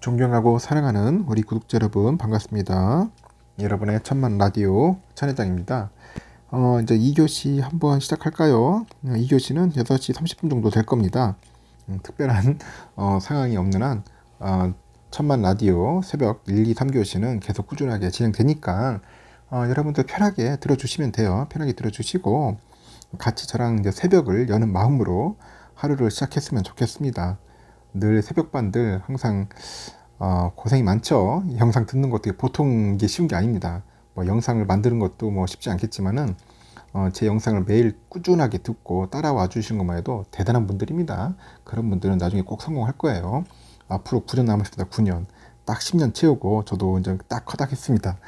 존경하고 사랑하는 우리 구독자 여러분 반갑습니다. 여러분의 천만 라디오 천회장입니다. 어, 이제 2교시 한번 시작할까요? 2교시는 6시 30분 정도 될 겁니다. 음, 특별한 어, 상황이 없는 한 어, 천만 라디오 새벽 1, 2, 3교시는 계속 꾸준하게 진행되니까 어, 여러분들 편하게 들어주시면 돼요. 편하게 들어주시고 같이 저랑 이제 새벽을 여는 마음으로 하루를 시작했으면 좋겠습니다. 늘 새벽반들 항상 어, 고생이 많죠. 영상 듣는 것도 보통 게 쉬운 게 아닙니다. 뭐 영상을 만드는 것도 뭐 쉽지 않겠지만은 어, 제 영상을 매일 꾸준하게 듣고 따라와 주시는 것만 해도 대단한 분들입니다. 그런 분들은 나중에 꼭 성공할 거예요. 앞으로 9년 남았습니다. 9년. 딱 10년 채우고 저도 이제 딱 커닥했습니다.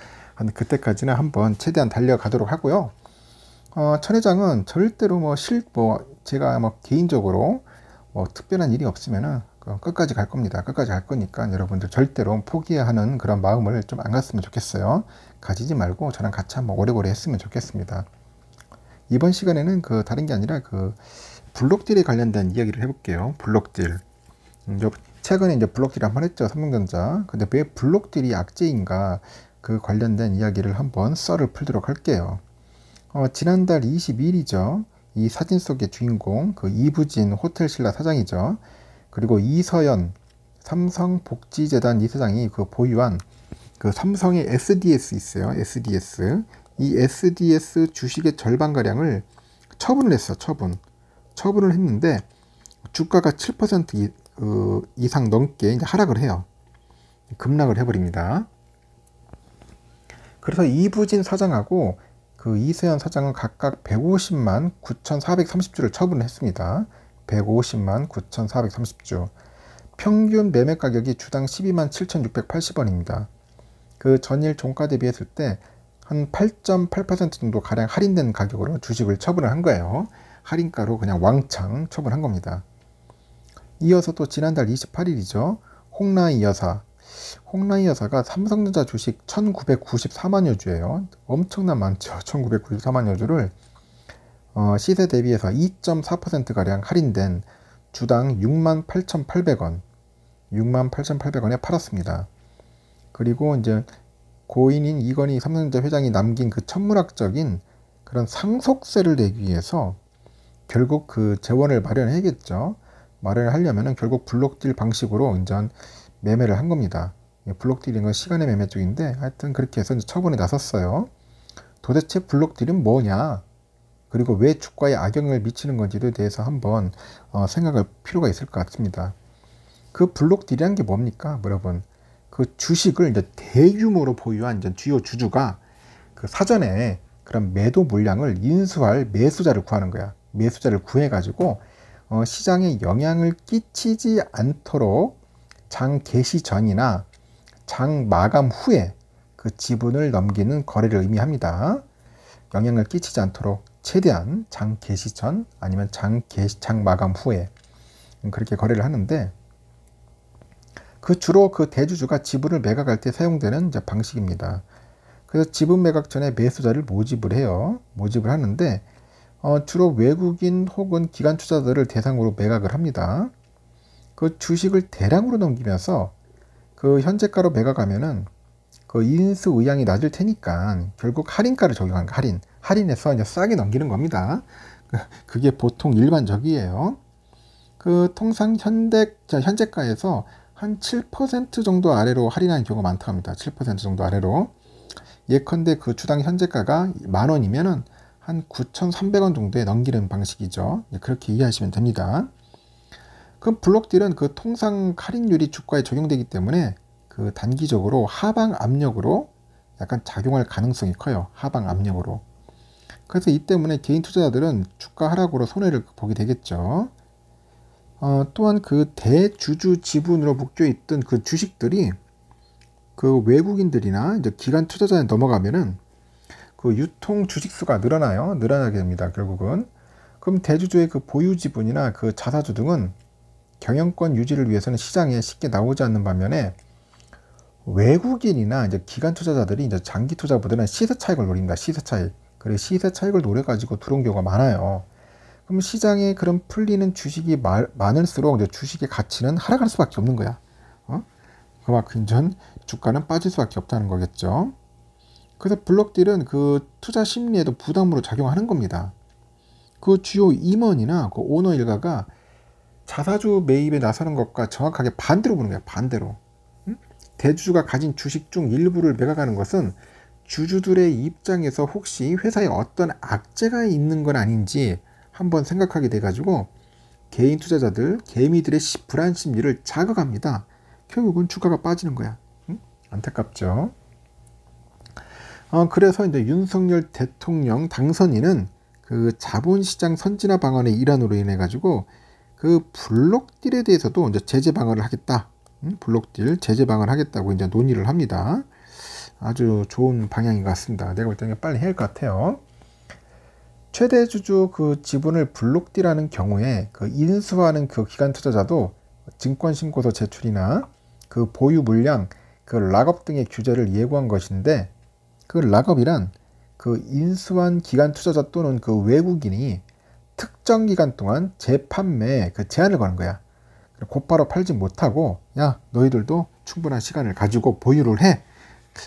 그때까지는 한번 최대한 달려가도록 하고요. 어, 천 회장은 절대로 뭐 실, 뭐 제가 뭐 개인적으로 뭐 특별한 일이 없으면은 어, 끝까지 갈 겁니다. 끝까지 갈 거니까 여러분들 절대로 포기하는 그런 마음을 좀 안 갔으면 좋겠어요. 가지지 말고 저랑 같이 한번 오래오래 했으면 좋겠습니다. 이번 시간에는 그 다른 게 아니라 그 블록딜에 관련된 이야기를 해볼게요. 블록딜. 음, 최근에 이제 블록딜 한번 했죠. 삼성전자. 근데 왜 블록딜이 악재인가 그 관련된 이야기를 한번 썰을 풀도록 할게요. 어, 지난달 22일이죠. 이 사진 속의 주인공 그 이부진 호텔 신라 사장이죠. 그리고 이서연 삼성복지재단 이사장이 그 보유한 그 삼성의 SDS 있어요. SDS. 이 SDS 주식의 절반가량을 처분을 했어. 처분. 처분을 했는데 주가가 7% 어, 이상 넘게 하락을 해요. 급락을 해버립니다. 그래서 이부진 사장하고 그 이세현 사장은 각각 150만 9,430주를 처분을 했습니다. 150만 9,430주, 평균 매매 가격이 주당 12만 7,680원입니다. 그 전일 종가 대비했을 때 한 8.8% 정도 가량 할인된 가격으로 주식을 처분을 한 거예요. 할인가로 그냥 왕창 처분한 겁니다. 이어서 또 지난달 28일이죠. 홍라이 여사. 홍라이 여사가 삼성전자 주식 1994만여 주예요. 엄청난 많죠. 1994만여 주를 어, 시세 대비해서 2.4%가량 할인된 주당 68,800원, 68,800원에 팔았습니다. 그리고 이제 고인인 이건희 삼성전자 회장이 남긴 그 천문학적인 그런 상속세를 내기 위해서 결국 그 재원을 마련해야겠죠. 마련을 하려면은 결국 블록딜 방식으로 이제 매매를 한 겁니다. 예, 블록딜인 건 시간의 매매 쪽인데 하여튼 그렇게 해서 처분에 나섰어요. 도대체 블록딜은 뭐냐? 그리고 왜 주가에 악영향을 미치는 건지에 대해서 한번 어, 생각할 필요가 있을 것 같습니다. 그 블록딜이란 게 뭡니까? 여러분. 그 주식을 이제 대규모로 보유한 이제 주요 주주가 그 사전에 그런 매도 물량을 인수할 매수자를 구하는 거야. 매수자를 구해가지고 어, 시장에 영향을 끼치지 않도록 장 개시 전이나 장 마감 후에 그 지분을 넘기는 거래를 의미합니다. 영향을 끼치지 않도록 최대한 장 개시 전 아니면 장 개시 장 마감 후에 그렇게 거래를 하는데 그 주로 그 대주주가 지분을 매각할 때 사용되는 이제 방식입니다. 그래서 지분 매각 전에 매수자를 모집을 해요. 모집을 하는데 어, 주로 외국인 혹은 기관 투자자를 대상으로 매각을 합니다. 그 주식을 대량으로 넘기면서 그 현재가로 매각하면은 그 인수 의향이 낮을 테니까 결국 할인가를 적용한 할인 할인해서 이제 싸게 넘기는 겁니다. 그, 그게 보통 일반적이에요. 그 통상 현대, 현재가에서 한 7% 정도 아래로 할인하는 경우가 많다고 합니다. 7% 정도 아래로. 예컨대 그 주당 현재가가 만 원이면은 한 9,300원 정도에 넘기는 방식이죠. 네, 그렇게 이해하시면 됩니다. 그럼 블록딜은 그 통상 할인율이 주가에 적용되기 때문에 그 단기적으로 하방 압력으로 약간 작용할 가능성이 커요. 하방 압력으로. 그래서 이 때문에 개인 투자자들은 주가 하락으로 손해를 보게 되겠죠. 어, 또한 그 대주주 지분으로 묶여 있던 그 주식들이 그 외국인들이나 이제 기관 투자자에 넘어가면은 그 유통 주식수가 늘어나요. 늘어나게 됩니다. 결국은. 그럼 대주주의 그 보유 지분이나 그 자사주 등은 경영권 유지를 위해서는 시장에 쉽게 나오지 않는 반면에 외국인이나 이제 기관 투자자들이 이제 장기 투자보다는 시세 차익을 노린다 시세 차익. 그래 시세 차익을 노려가지고 들어온 경우가 많아요. 그럼 시장에 그런 풀리는 주식이 말, 많을수록 이제 주식의 가치는 하락할 수밖에 없는 거야. 어? 그만큼 전 주가는 빠질 수밖에 없다는 거겠죠. 그래서 블록딜은 그 투자 심리에도 부담으로 작용하는 겁니다. 그 주요 임원이나 그 오너 일가가 자사주 매입에 나서는 것과 정확하게 반대로 보는 거야. 반대로. 응? 대주주가 가진 주식 중 일부를 매각하는 것은 주주들의 입장에서 혹시 회사에 어떤 악재가 있는 건 아닌지 한번 생각하게 돼가지고 개인 투자자들, 개미들의 불안 심리를 자극합니다. 결국은 주가가 빠지는 거야. 응? 안타깝죠. 어, 그래서 이제 윤석열 대통령 당선인은 그 자본시장 선진화 방안의 일환으로 인해 가지고 그 블록딜에 대해서도 이제 제재 방안을 하겠다. 응? 블록딜 제재 방안을 하겠다고 이제 논의를 합니다. 아주 좋은 방향인 것 같습니다. 내가 볼 때는 빨리 해야 할 것 같아요. 최대 주주 그 지분을 블록딜하는 경우에 그 인수하는 그 기간 투자자도 증권 신고서 제출이나 그 보유 물량, 그 락업 등의 규제를 예고한 것인데 그 락업이란 그 인수한 기간 투자자 또는 그 외국인이 특정 기간 동안 재판매에 그 제한을 거는 거야. 곧바로 팔지 못하고 야 너희들도 충분한 시간을 가지고 보유를 해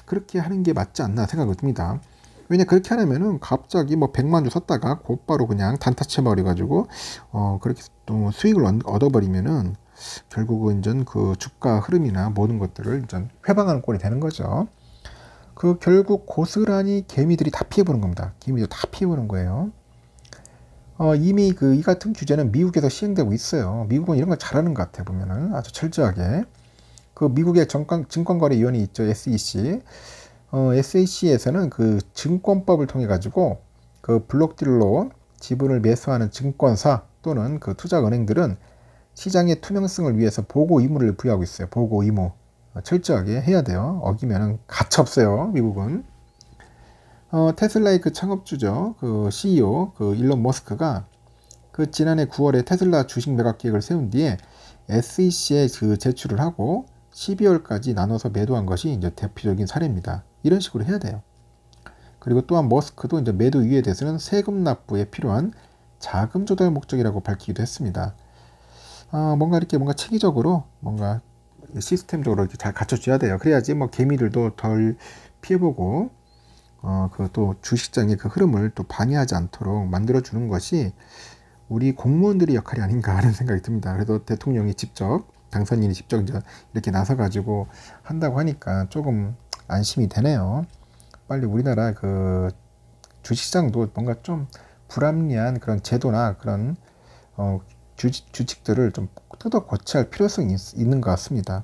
그렇게 하는 게 맞지 않나 생각이 듭니다. 왜냐 그렇게 하려면은 갑자기 뭐 100만 주 샀다가 곧바로 그냥 단타채 버려가지고 어 그렇게 또 수익을 얻어버리면은 결국은 이제 그 주가 흐름이나 모든 것들을 이제 회방하는 꼴이 되는 거죠. 그 결국 고스란히 개미들이 다 피해보는 겁니다. 개미도 다 피해보는 거예요. 어, 이미 그 이 같은 규제는 미국에서 시행되고 있어요. 미국은 이런 걸 잘하는 것 같아요. 보면은 아주 철저하게. 그 미국의 정권, 증권거래위원회 있죠. SEC. 어, SEC에서는 그 증권법을 통해 가지고 그 블록딜로 지분을 매수하는 증권사 또는 그 투자은행들은 시장의 투명성을 위해서 보고 의무를 부여하고 있어요. 보고 의무. 어, 철저하게 해야 돼요. 어기면 은 가차없어요. 미국은. 어, 테슬라의 그 창업주죠. 그 CEO, 그 일론 머스크가 그 지난해 9월에 테슬라 주식 매각 계획을 세운 뒤에 SEC에 그 제출을 하고 12월까지 나눠서 매도한 것이 이제 대표적인 사례입니다. 이런 식으로 해야 돼요. 그리고 또한 머스크도 이제 매도 이유에 대해서는 세금 납부에 필요한 자금 조달 목적이라고 밝히기도 했습니다. 아, 뭔가 이렇게 뭔가 체계적으로 뭔가 시스템적으로 이렇게 잘 갖춰줘야 돼요. 그래야지 뭐 개미들도 덜 피해보고 어, 그또 주식장의 그 흐름을 또 방해하지 않도록 만들어주는 것이 우리 공무원들의 역할이 아닌가 하는 생각이 듭니다. 그래도 대통령이 직접 당선인이 직접 이제 이렇게 나서가지고 한다고 하니까 조금 안심이 되네요. 빨리 우리나라 그 주식시장도 뭔가 좀 불합리한 그런 제도나 그런 어, 주식, 주식들을 좀 뜯어 고쳐할 필요성이 있, 있는 것 같습니다.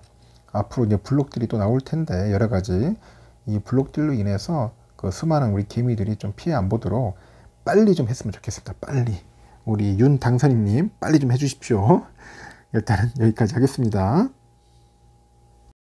앞으로 이제 블록들이 또 나올 텐데 여러 가지 이 블록들로 인해서 그 수많은 우리 개미들이 좀 피해 안 보도록 빨리 좀 했으면 좋겠습니다. 빨리 우리 윤 당선인님 빨리 좀 해주십시오. 일단은 여기까지 하겠습니다.